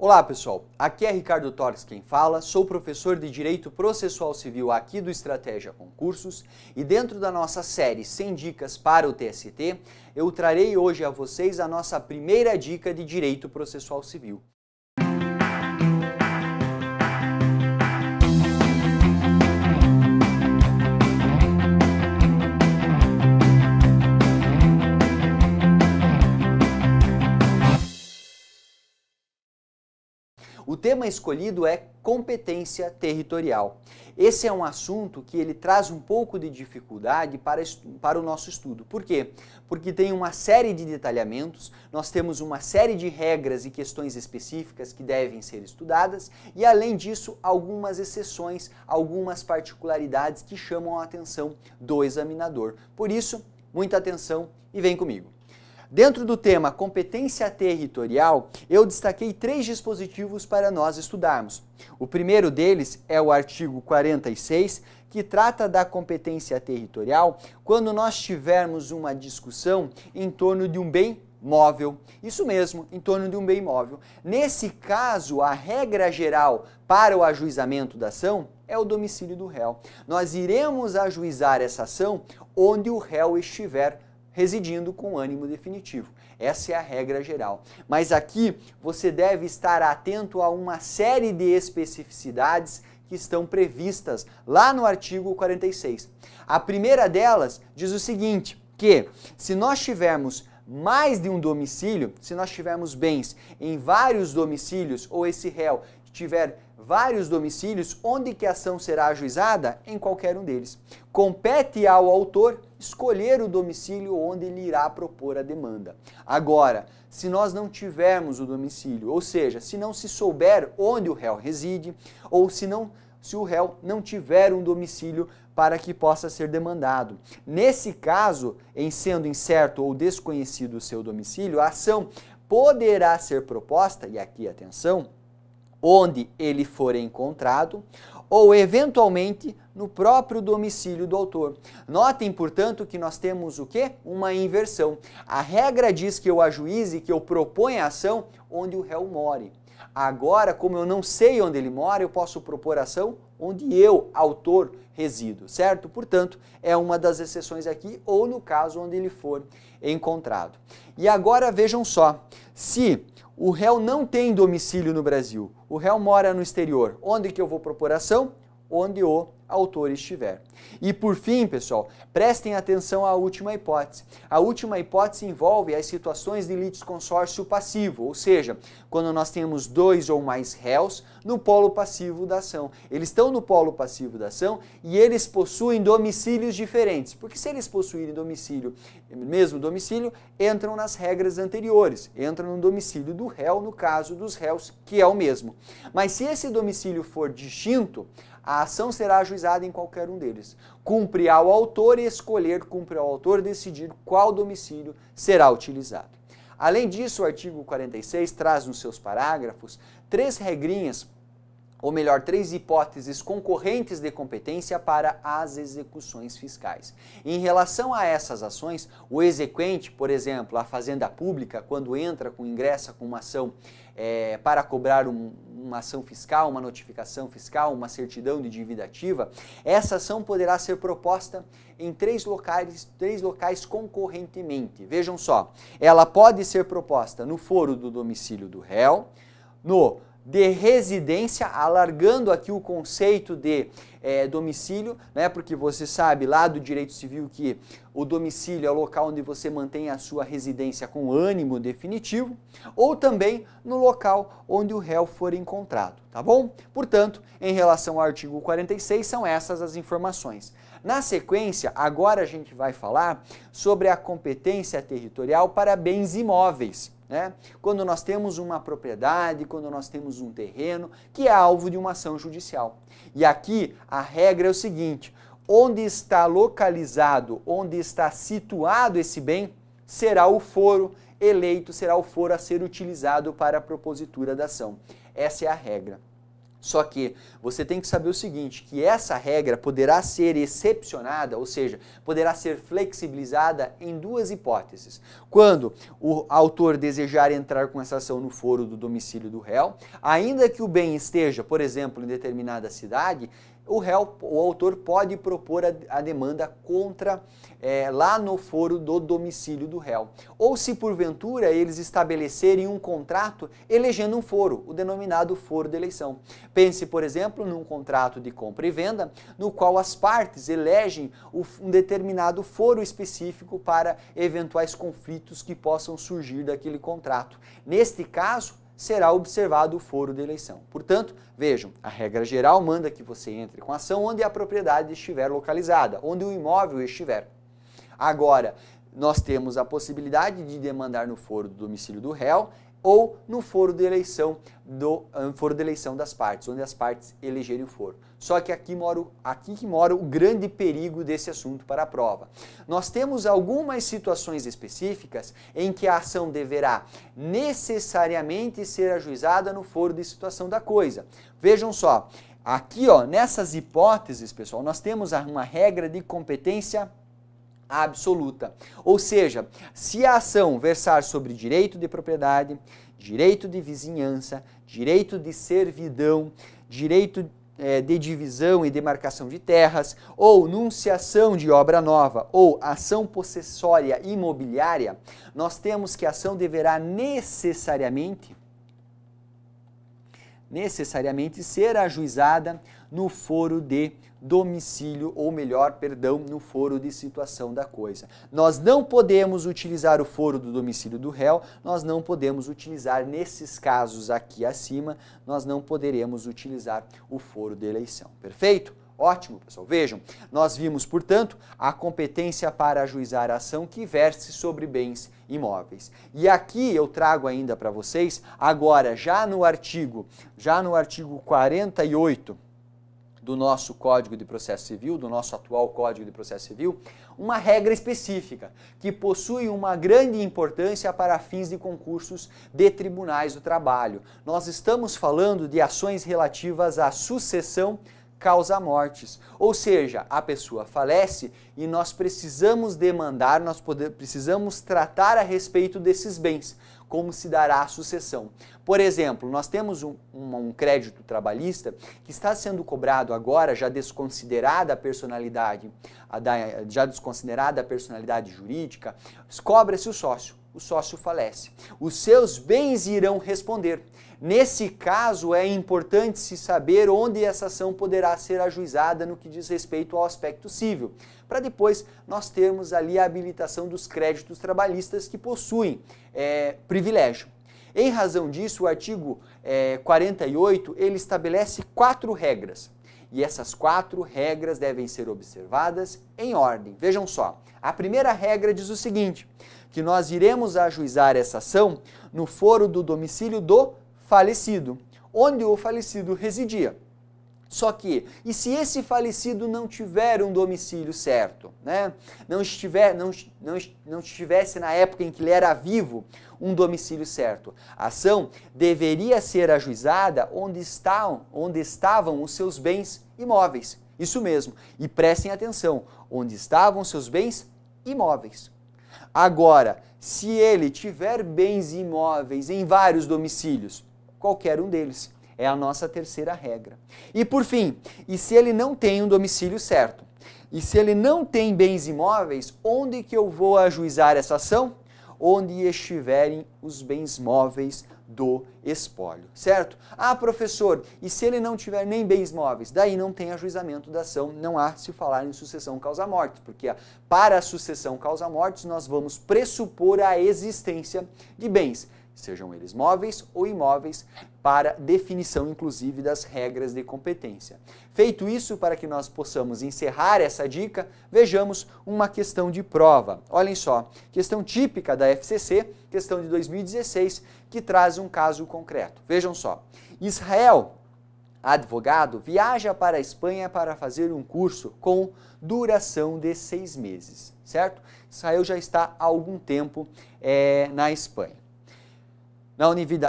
Olá pessoal, aqui é Ricardo Torres quem fala, sou professor de Direito Processual Civil aqui do Estratégia Concursos e dentro da nossa série 100 Dicas para o TST, eu trarei hoje a vocês a nossa primeira dica de Direito Processual Civil. tema escolhido é competência territorial. Esse é um assunto que ele traz um pouco de dificuldade para, para o nosso estudo. Por quê? Porque tem uma série de detalhamentos, nós temos uma série de regras e questões específicas que devem ser estudadas e, além disso, algumas exceções, algumas particularidades que chamam a atenção do examinador. Por isso, muita atenção e vem comigo. Dentro do tema competência territorial, eu destaquei três dispositivos para nós estudarmos. O primeiro deles é o artigo 46, que trata da competência territorial quando nós tivermos uma discussão em torno de um bem móvel. Isso mesmo, em torno de um bem móvel. Nesse caso, a regra geral para o ajuizamento da ação é o domicílio do réu. Nós iremos ajuizar essa ação onde o réu estiver residindo com ânimo definitivo. Essa é a regra geral. Mas aqui você deve estar atento a uma série de especificidades que estão previstas lá no artigo 46. A primeira delas diz o seguinte: que se nós tivermos mais de um domicílio, se nós tivermos bens em vários domicílios ou esse réu tiver vários domicílios onde que a ação será ajuizada em qualquer um deles. Compete ao autor escolher o domicílio onde ele irá propor a demanda. Agora, se nós não tivermos o domicílio, ou seja, se não se souber onde o réu reside, ou se não se o réu não tiver um domicílio para que possa ser demandado. Nesse caso, em sendo incerto ou desconhecido o seu domicílio, a ação poderá ser proposta, e aqui atenção, onde ele for encontrado, ou eventualmente no próprio domicílio do autor. Notem, portanto, que nós temos o quê? Uma inversão. A regra diz que eu ajuize, que eu proponha a ação onde o réu more. Agora, como eu não sei onde ele mora, eu posso propor ação onde eu, autor, resido, certo? Portanto, é uma das exceções aqui, ou no caso onde ele for encontrado. E agora vejam só, se o réu não tem domicílio no Brasil, o réu mora no exterior, onde que eu vou propor ação? onde o autor estiver. E por fim, pessoal, prestem atenção à última hipótese. A última hipótese envolve as situações de litisconsórcio passivo, ou seja, quando nós temos dois ou mais réus no polo passivo da ação. Eles estão no polo passivo da ação e eles possuem domicílios diferentes, porque se eles possuírem domicílio, mesmo domicílio, entram nas regras anteriores, entram no domicílio do réu, no caso dos réus, que é o mesmo. Mas se esse domicílio for distinto, a ação será ajuizada em qualquer um deles. Cumpre ao autor escolher, cumpre ao autor decidir qual domicílio será utilizado. Além disso, o artigo 46 traz nos seus parágrafos três regrinhas, ou melhor, três hipóteses concorrentes de competência para as execuções fiscais. Em relação a essas ações, o exequente, por exemplo, a Fazenda Pública, quando entra com ingressa com uma ação é, para cobrar um, uma ação fiscal, uma notificação fiscal, uma certidão de dívida ativa, essa ação poderá ser proposta em três locais, três locais concorrentemente. Vejam só, ela pode ser proposta no foro do domicílio do réu, no de residência, alargando aqui o conceito de é, domicílio, né? Porque você sabe lá do direito civil que o domicílio é o local onde você mantém a sua residência com ânimo definitivo, ou também no local onde o réu for encontrado, tá bom? Portanto, em relação ao artigo 46, são essas as informações. Na sequência, agora a gente vai falar sobre a competência territorial para bens imóveis. Né? Quando nós temos uma propriedade, quando nós temos um terreno que é alvo de uma ação judicial. E aqui a regra é o seguinte: onde está localizado, onde está situado esse bem, será o foro eleito, será o foro a ser utilizado para a propositura da ação. Essa é a regra. Só que você tem que saber o seguinte, que essa regra poderá ser excepcionada, ou seja, poderá ser flexibilizada em duas hipóteses. Quando o autor desejar entrar com essa ação no foro do domicílio do réu, ainda que o bem esteja, por exemplo, em determinada cidade, o réu, o autor pode propor a, a demanda contra é, lá no foro do domicílio do réu. Ou se porventura eles estabelecerem um contrato elegendo um foro, o denominado foro de eleição. Pense, por exemplo, num contrato de compra e venda, no qual as partes elegem um determinado foro específico para eventuais conflitos que possam surgir daquele contrato. Neste caso, será observado o foro de eleição. Portanto, vejam, a regra geral manda que você entre com ação onde a propriedade estiver localizada, onde o imóvel estiver. Agora, nós temos a possibilidade de demandar no foro do domicílio do réu ou no foro de eleição do um, ah, foro de eleição das partes, onde as partes elegerem o foro. Só que aqui mora, aqui que mora o grande perigo desse assunto para a prova. Nós temos algumas situações específicas em que a ação deverá necessariamente ser ajuizada no foro de situação da coisa. Vejam só, aqui ó, nessas hipóteses, pessoal, nós temos uma regra de competência absoluta. Ou seja, se a ação versar sobre direito de propriedade, direito de vizinhança, direito de servidão, direito é, de divisão e demarcação de terras, ou nunciação de obra nova, ou ação possessória imobiliária, nós temos que a ação deverá necessariamente necessariamente ser ajuizada no foro de domicílio, ou melhor, perdão, no foro de situação da coisa. Nós não podemos utilizar o foro do domicílio do réu, nós não podemos utilizar, nesses casos aqui acima, nós não poderemos utilizar o foro de eleição. Perfeito? Ótimo, pessoal. Vejam, nós vimos, portanto, a competência para ajuizar a ação que verse sobre bens imóveis. E aqui eu trago ainda para vocês, agora já no artigo, já no artigo 48 do nosso Código de Processo Civil, do nosso atual Código de Processo Civil, uma regra específica que possui uma grande importância para fins de concursos de tribunais do trabalho. Nós estamos falando de ações relativas à sucessão causa mortes. Ou seja, a pessoa falece e nós precisamos demandar, nós poder, precisamos tratar a respeito desses bens, como se dará a sucessão. Por exemplo, nós temos um, um, crédito trabalhista que está sendo cobrado agora, já desconsiderada a personalidade, já desconsiderada a personalidade jurídica, cobra-se o sócio o sócio falece. Os seus bens irão responder. Nesse caso, é importante se saber onde essa ação poderá ser ajuizada no que diz respeito ao aspecto civil, para depois nós termos ali a habilitação dos créditos trabalhistas que possuem é, privilégio. Em razão disso, o artigo é, 48 ele estabelece quatro regras. E essas quatro regras devem ser observadas em ordem. Vejam só. A primeira regra diz o seguinte: que nós iremos ajuizar essa ação no foro do domicílio do falecido, onde o falecido residia. Só que, e se esse falecido não tiver um domicílio certo, né? não, estiver, não, não, não estivesse na época em que ele era vivo um domicílio certo, a ação deveria ser ajuizada onde, está, onde estavam os seus bens imóveis. Isso mesmo, e prestem atenção, onde estavam os seus bens imóveis. Agora, se ele tiver bens imóveis em vários domicílios, qualquer um deles. É a nossa terceira regra. E por fim, e se ele não tem um domicílio certo? E se ele não tem bens imóveis, onde que eu vou ajuizar essa ação? Onde estiverem os bens móveis do espólio, certo? Ah, professor, e se ele não tiver nem bens móveis? Daí não tem ajuizamento da ação, não há se falar em sucessão causa-mortes, porque para a sucessão causa-mortes nós vamos pressupor a existência de bens sejam eles móveis ou imóveis, para definição inclusive das regras de competência. Feito isso, para que nós possamos encerrar essa dica, vejamos uma questão de prova. Olhem só, questão típica da FCC, questão de 2016, que traz um caso concreto. Vejam só, Israel, advogado, viaja para a Espanha para fazer um curso com duração de seis meses, certo? Israel já está há algum tempo é, na Espanha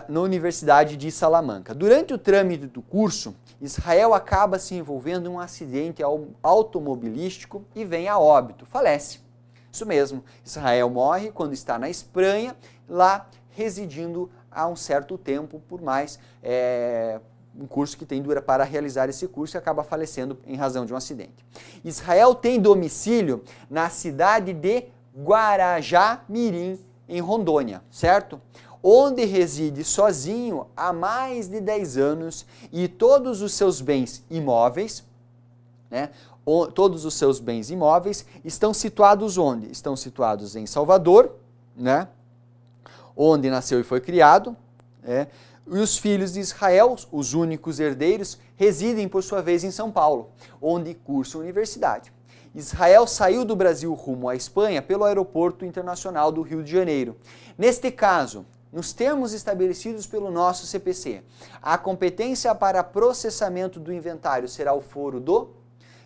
na Universidade de Salamanca. Durante o trâmite do curso, Israel acaba se envolvendo em um acidente automobilístico e vem a óbito, falece. Isso mesmo, Israel morre quando está na Espanha, lá residindo há um certo tempo, por mais é, um curso que tem dura para realizar esse curso e acaba falecendo em razão de um acidente. Israel tem domicílio na cidade de Guarajá Mirim, em Rondônia, certo? onde reside sozinho há mais de 10 anos e todos os seus bens imóveis, né? todos os seus bens imóveis estão situados onde? Estão situados em Salvador, né? Onde nasceu e foi criado, né? E os filhos de Israel, os únicos herdeiros, residem por sua vez em São Paulo, onde cursa universidade. Israel saiu do Brasil rumo à Espanha pelo Aeroporto Internacional do Rio de Janeiro. Neste caso, nos termos estabelecidos pelo nosso CPC. A competência para processamento do inventário será o foro do.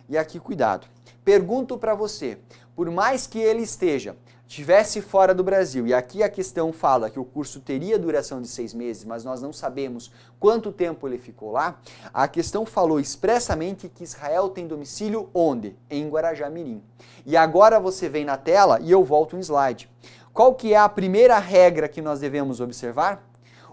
E aqui, cuidado. Pergunto para você: por mais que ele esteja, tivesse fora do Brasil, e aqui a questão fala que o curso teria duração de seis meses, mas nós não sabemos quanto tempo ele ficou lá, a questão falou expressamente que Israel tem domicílio onde? Em Guarajá Mirim. E agora você vem na tela e eu volto um slide. Qual que é a primeira regra que nós devemos observar?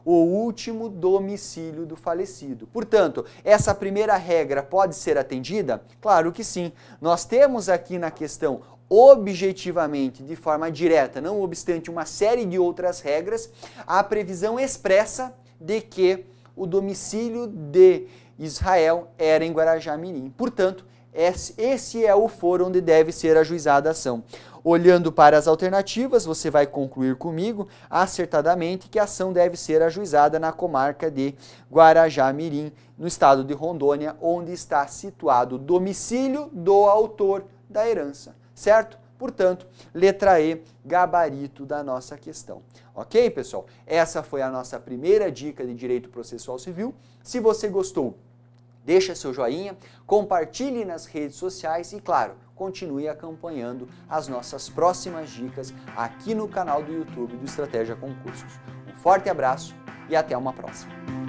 O último domicílio do falecido. Portanto, essa primeira regra pode ser atendida? Claro que sim. Nós temos aqui na questão objetivamente, de forma direta, não obstante uma série de outras regras, a previsão expressa de que o domicílio de Israel era em Guarajá Mirim. Portanto, esse é o foro onde deve ser ajuizada a ação. Olhando para as alternativas, você vai concluir comigo, acertadamente, que a ação deve ser ajuizada na comarca de Guarajá-Mirim, no estado de Rondônia, onde está situado o domicílio do autor da herança, certo? Portanto, letra E, gabarito da nossa questão. Ok, pessoal? Essa foi a nossa primeira dica de direito processual civil. Se você gostou, Deixa seu joinha, compartilhe nas redes sociais e, claro, continue acompanhando as nossas próximas dicas aqui no canal do YouTube do Estratégia Concursos. Um forte abraço e até uma próxima!